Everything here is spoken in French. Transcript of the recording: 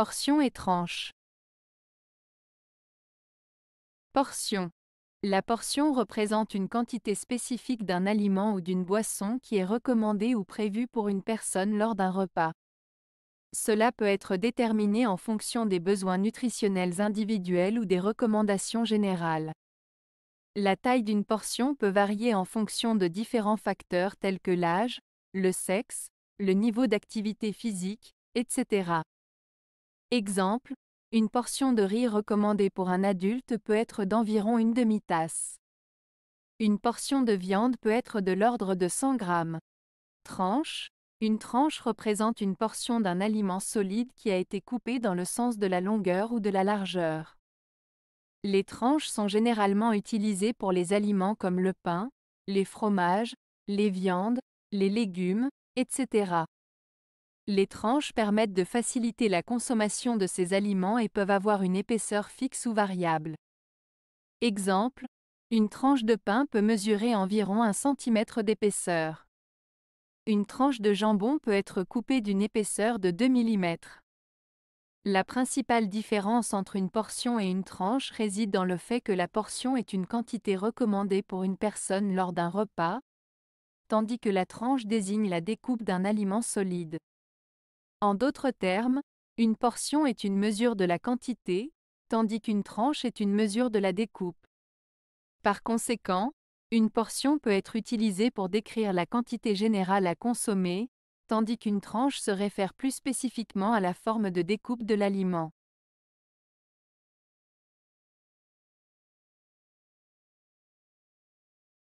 Portion et tranche. Portion. La portion représente une quantité spécifique d'un aliment ou d'une boisson qui est recommandée ou prévue pour une personne lors d'un repas. Cela peut être déterminé en fonction des besoins nutritionnels individuels ou des recommandations générales. La taille d'une portion peut varier en fonction de différents facteurs tels que l'âge, le sexe, le niveau d'activité physique, etc. Exemple, une portion de riz recommandée pour un adulte peut être d'environ une demi-tasse. Une portion de viande peut être de l'ordre de 100 grammes. Tranche. Une tranche représente une portion d'un aliment solide qui a été coupé dans le sens de la longueur ou de la largeur. Les tranches sont généralement utilisées pour les aliments comme le pain, les fromages, les viandes, les légumes, etc. Les tranches permettent de faciliter la consommation de ces aliments et peuvent avoir une épaisseur fixe ou variable. Exemple, une tranche de pain peut mesurer environ 1 cm d'épaisseur. Une tranche de jambon peut être coupée d'une épaisseur de 2 mm. La principale différence entre une portion et une tranche réside dans le fait que la portion est une quantité recommandée pour une personne lors d'un repas, tandis que la tranche désigne la découpe d'un aliment solide. En d'autres termes, une portion est une mesure de la quantité, tandis qu'une tranche est une mesure de la découpe. Par conséquent, une portion peut être utilisée pour décrire la quantité générale à consommer, tandis qu'une tranche se réfère plus spécifiquement à la forme de découpe de l'aliment.